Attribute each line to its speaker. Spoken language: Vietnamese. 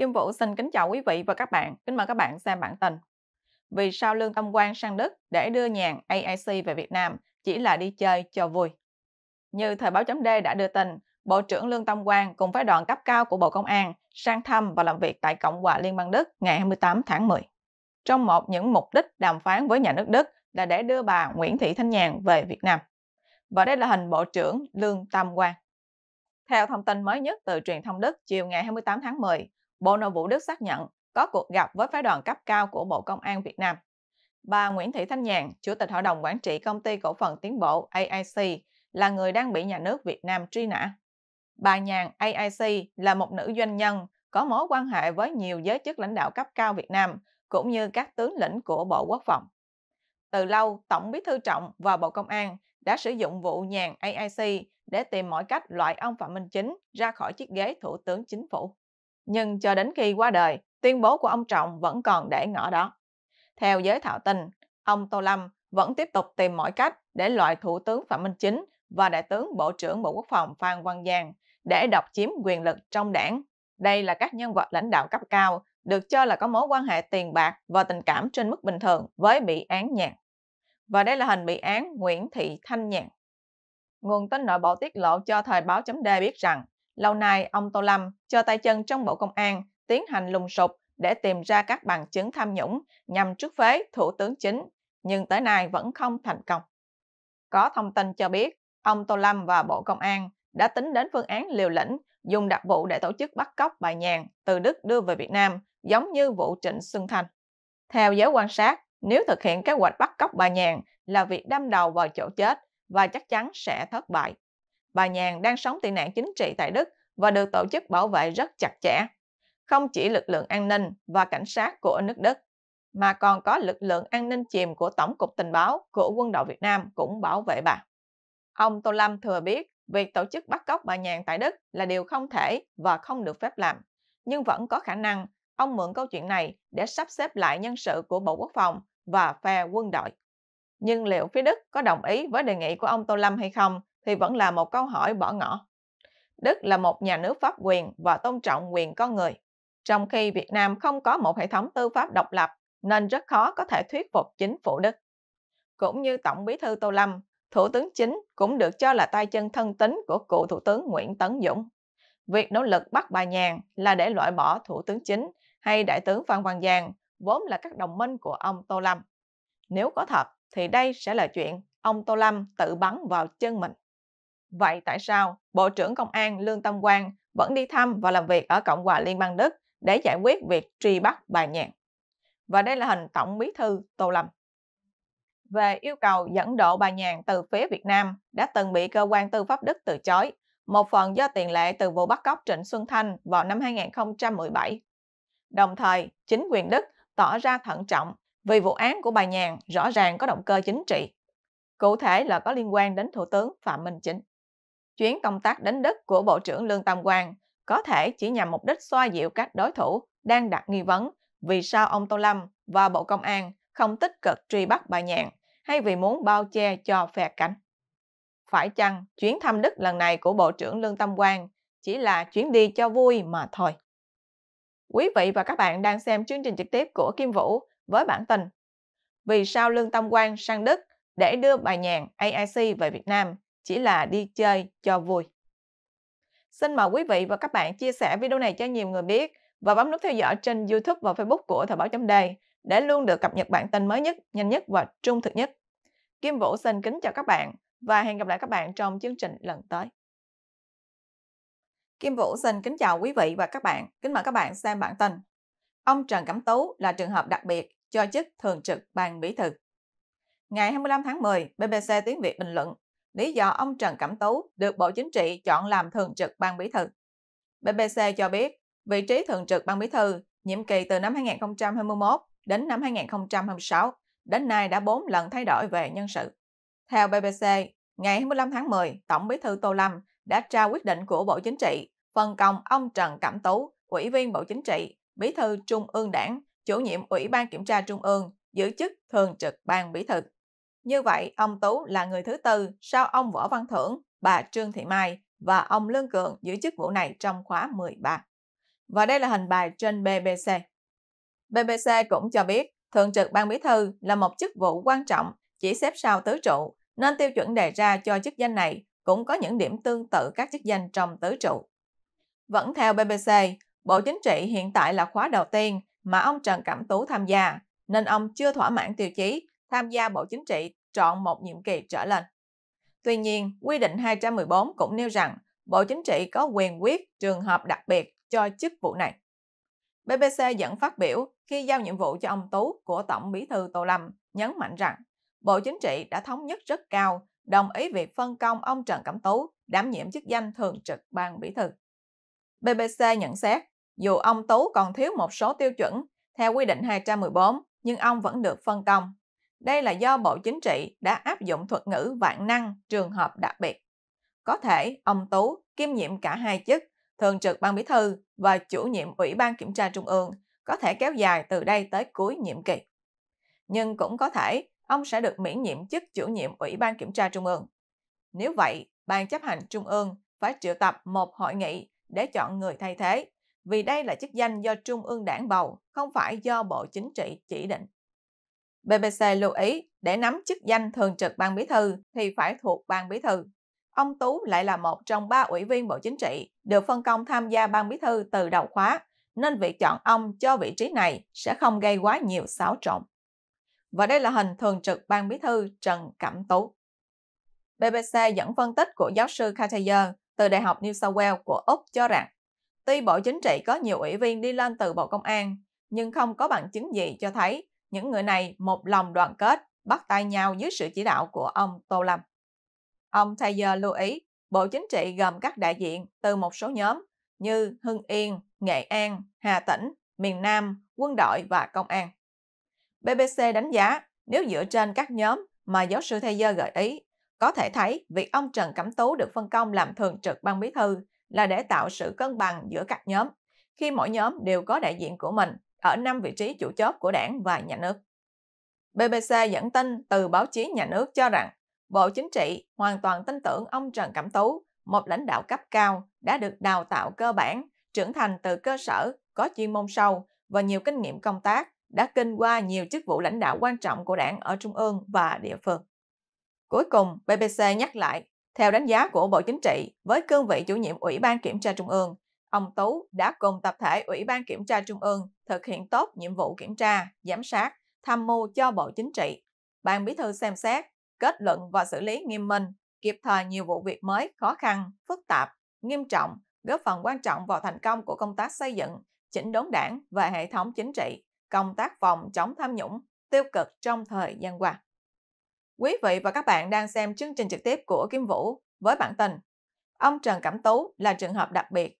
Speaker 1: Kim Vũ xin kính chào quý vị và các bạn. Kính mời các bạn xem bản tin. Vì sao Lương Tâm Quang sang Đức để đưa nhàn AIC về Việt Nam chỉ là đi chơi cho vui? Như Thời báo chấm D đã đưa tin, Bộ trưởng Lương Tâm Quang cùng với đoàn cấp cao của Bộ Công an sang thăm và làm việc tại Cộng hòa Liên bang Đức ngày 28 tháng 10. Trong một những mục đích đàm phán với nhà nước Đức là để đưa bà Nguyễn Thị Thanh Nhàn về Việt Nam. Và đây là hình Bộ trưởng Lương Tâm Quang. Theo thông tin mới nhất từ truyền thông Đức chiều ngày 28 tháng 10, Bộ Nội vụ Đức xác nhận có cuộc gặp với phái đoàn cấp cao của Bộ Công an Việt Nam. Bà Nguyễn Thị Thanh Nhàn, Chủ tịch Hội đồng Quản trị Công ty Cổ phần Tiến bộ AIC, là người đang bị nhà nước Việt Nam truy nã. Bà Nhàn AIC là một nữ doanh nhân có mối quan hệ với nhiều giới chức lãnh đạo cấp cao Việt Nam cũng như các tướng lĩnh của Bộ Quốc phòng. Từ lâu, Tổng Bí thư Trọng và Bộ Công an đã sử dụng vụ nhàn AIC để tìm mọi cách loại ông Phạm Minh Chính ra khỏi chiếc ghế Thủ tướng Chính phủ nhưng cho đến khi qua đời, tuyên bố của ông Trọng vẫn còn để ngỏ đó. Theo giới thạo tin, ông Tô Lâm vẫn tiếp tục tìm mọi cách để loại Thủ tướng Phạm Minh Chính và Đại tướng Bộ trưởng Bộ Quốc phòng Phan Văn Giang để độc chiếm quyền lực trong đảng. Đây là các nhân vật lãnh đạo cấp cao được cho là có mối quan hệ tiền bạc và tình cảm trên mức bình thường với bị án nhạc. Và đây là hình bị án Nguyễn Thị Thanh Nhạc. Nguồn tin nội bộ tiết lộ cho thời báo chấm biết rằng Lâu nay, ông Tô Lâm cho tay chân trong Bộ Công an tiến hành lùng sục để tìm ra các bằng chứng tham nhũng nhằm trước phế Thủ tướng Chính, nhưng tới nay vẫn không thành công. Có thông tin cho biết, ông Tô Lâm và Bộ Công an đã tính đến phương án liều lĩnh dùng đặc vụ để tổ chức bắt cóc bà nhàn từ Đức đưa về Việt Nam, giống như vụ Trịnh Xuân Thanh. Theo giới quan sát, nếu thực hiện kế hoạch bắt cóc bà nhàn là việc đâm đầu vào chỗ chết và chắc chắn sẽ thất bại bà Nhàn đang sống tị nạn chính trị tại Đức và được tổ chức bảo vệ rất chặt chẽ, không chỉ lực lượng an ninh và cảnh sát của nước Đức, mà còn có lực lượng an ninh chìm của Tổng cục Tình báo của quân đội Việt Nam cũng bảo vệ bà. Ông Tô Lâm thừa biết việc tổ chức bắt cóc bà Nhàn tại Đức là điều không thể và không được phép làm, nhưng vẫn có khả năng ông mượn câu chuyện này để sắp xếp lại nhân sự của Bộ Quốc phòng và phe quân đội. Nhưng liệu phía Đức có đồng ý với đề nghị của ông Tô Lâm hay không thì vẫn là một câu hỏi bỏ ngỏ. Đức là một nhà nước pháp quyền và tôn trọng quyền con người, trong khi Việt Nam không có một hệ thống tư pháp độc lập nên rất khó có thể thuyết phục chính phủ Đức. Cũng như Tổng bí thư Tô Lâm, Thủ tướng Chính cũng được cho là tay chân thân tín của cựu Thủ tướng Nguyễn Tấn Dũng. Việc nỗ lực bắt bà Nhàn là để loại bỏ Thủ tướng Chính hay Đại tướng Phan Văn Giang vốn là các đồng minh của ông Tô Lâm. Nếu có thật thì đây sẽ là chuyện ông Tô Lâm tự bắn vào chân mình. Vậy tại sao Bộ trưởng Công an Lương Tâm Quang vẫn đi thăm và làm việc ở Cộng hòa Liên bang Đức để giải quyết việc truy bắt bà Nhàn? Và đây là hình Tổng bí thư Tô Lâm. Về yêu cầu dẫn độ bà Nhàn từ phía Việt Nam đã từng bị cơ quan tư pháp Đức từ chối, một phần do tiền lệ từ vụ bắt cóc Trịnh Xuân Thanh vào năm 2017. Đồng thời, chính quyền Đức tỏ ra thận trọng vì vụ án của bà Nhàn rõ ràng có động cơ chính trị cụ thể là có liên quan đến Thủ tướng Phạm Minh Chính chuyến công tác đến Đức của Bộ trưởng Lương Tam Quang có thể chỉ nhằm mục đích xoa dịu các đối thủ đang đặt nghi vấn vì sao ông Tô Lâm và Bộ Công an không tích cực truy bắt bà Nhàn hay vì muốn bao che cho phe cánh. Phải chăng chuyến thăm Đức lần này của Bộ trưởng Lương Tâm Quang chỉ là chuyến đi cho vui mà thôi. Quý vị và các bạn đang xem chương trình trực tiếp của Kim Vũ với bản tin Vì sao Lương Tâm Quang sang Đức để đưa bà Nhàn AIC về Việt Nam chỉ là đi chơi cho vui. Xin mời quý vị và các bạn chia sẻ video này cho nhiều người biết và bấm nút theo dõi trên YouTube và Facebook của Thời báo chấm đề để luôn được cập nhật bản tin mới nhất, nhanh nhất và trung thực nhất. Kim Vũ xin kính chào các bạn và hẹn gặp lại các bạn trong chương trình lần tới. Kim Vũ xin kính chào quý vị và các bạn. Kính mời các bạn xem bản tin. Ông Trần Cẩm Tú là trường hợp đặc biệt cho chức thường trực ban bí thư. Ngày 25 tháng 10, BBC Tiếng Việt bình luận lý do ông Trần Cẩm Tú được Bộ Chính trị chọn làm thường trực ban bí thư. BBC cho biết, vị trí thường trực ban bí thư nhiệm kỳ từ năm 2021 đến năm 2026 đến nay đã 4 lần thay đổi về nhân sự. Theo BBC, ngày 25 tháng 10, Tổng bí thư Tô Lâm đã trao quyết định của Bộ Chính trị phân công ông Trần Cẩm Tú, Ủy viên Bộ Chính trị, Bí thư Trung ương Đảng, chủ nhiệm Ủy ban Kiểm tra Trung ương, giữ chức Thường trực Ban Bí thư. Như vậy, ông Tú là người thứ tư sau ông Võ Văn Thưởng, bà Trương Thị Mai và ông Lương Cường giữ chức vụ này trong khóa 13. Và đây là hình bài trên BBC. BBC cũng cho biết Thường trực Ban Bí Thư là một chức vụ quan trọng chỉ xếp sau tứ trụ, nên tiêu chuẩn đề ra cho chức danh này cũng có những điểm tương tự các chức danh trong tứ trụ. Vẫn theo BBC, Bộ Chính trị hiện tại là khóa đầu tiên mà ông Trần Cẩm Tú tham gia, nên ông chưa thỏa mãn tiêu chí tham gia Bộ Chính trị trọn một nhiệm kỳ trở lên. Tuy nhiên, quy định 214 cũng nêu rằng Bộ Chính trị có quyền quyết trường hợp đặc biệt cho chức vụ này. BBC dẫn phát biểu khi giao nhiệm vụ cho ông Tú của Tổng Bí thư Tô Lâm nhấn mạnh rằng Bộ Chính trị đã thống nhất rất cao đồng ý việc phân công ông Trần Cẩm Tú đảm nhiệm chức danh thường trực ban bí thư. BBC nhận xét, dù ông Tú còn thiếu một số tiêu chuẩn theo quy định 214, nhưng ông vẫn được phân công đây là do Bộ Chính trị đã áp dụng thuật ngữ vạn năng trường hợp đặc biệt. Có thể ông Tú kiêm nhiệm cả hai chức, thường trực ban bí thư và chủ nhiệm Ủy ban Kiểm tra Trung ương có thể kéo dài từ đây tới cuối nhiệm kỳ. Nhưng cũng có thể ông sẽ được miễn nhiệm chức chủ nhiệm Ủy ban Kiểm tra Trung ương. Nếu vậy, Ban chấp hành Trung ương phải triệu tập một hội nghị để chọn người thay thế, vì đây là chức danh do Trung ương đảng bầu, không phải do Bộ Chính trị chỉ định. BBC lưu ý để nắm chức danh thường trực ban bí thư thì phải thuộc ban bí thư. Ông Tú lại là một trong ba ủy viên Bộ Chính trị được phân công tham gia ban bí thư từ đầu khóa, nên việc chọn ông cho vị trí này sẽ không gây quá nhiều xáo trộn. Và đây là hình thường trực ban bí thư Trần Cẩm Tú. BBC dẫn phân tích của giáo sư Cartier từ Đại học New South Wales của Úc cho rằng, tuy Bộ Chính trị có nhiều ủy viên đi lên từ Bộ Công an, nhưng không có bằng chứng gì cho thấy những người này một lòng đoàn kết, bắt tay nhau dưới sự chỉ đạo của ông Tô Lâm. Ông Taylor lưu ý, Bộ Chính trị gồm các đại diện từ một số nhóm như Hưng Yên, Nghệ An, Hà Tĩnh, miền Nam, quân đội và công an. BBC đánh giá nếu dựa trên các nhóm mà giáo sư Thayer gợi ý, có thể thấy việc ông Trần Cẩm Tú được phân công làm thường trực ban bí thư là để tạo sự cân bằng giữa các nhóm, khi mỗi nhóm đều có đại diện của mình ở 5 vị trí chủ chốt của đảng và nhà nước. BBC dẫn tin từ báo chí nhà nước cho rằng Bộ Chính trị hoàn toàn tin tưởng ông Trần Cẩm Tú, một lãnh đạo cấp cao đã được đào tạo cơ bản, trưởng thành từ cơ sở, có chuyên môn sâu và nhiều kinh nghiệm công tác, đã kinh qua nhiều chức vụ lãnh đạo quan trọng của đảng ở trung ương và địa phương. Cuối cùng, BBC nhắc lại, theo đánh giá của Bộ Chính trị, với cương vị chủ nhiệm Ủy ban Kiểm tra Trung ương, ông Tú đã cùng tập thể Ủy ban Kiểm tra Trung ương thực hiện tốt nhiệm vụ kiểm tra, giám sát, tham mưu cho Bộ Chính trị. Ban Bí thư xem xét, kết luận và xử lý nghiêm minh, kịp thời nhiều vụ việc mới khó khăn, phức tạp, nghiêm trọng, góp phần quan trọng vào thành công của công tác xây dựng, chỉnh đốn đảng và hệ thống chính trị, công tác phòng chống tham nhũng, tiêu cực trong thời gian qua. Quý vị và các bạn đang xem chương trình trực tiếp của Kim Vũ với bản tin Ông Trần Cẩm Tú là trường hợp đặc biệt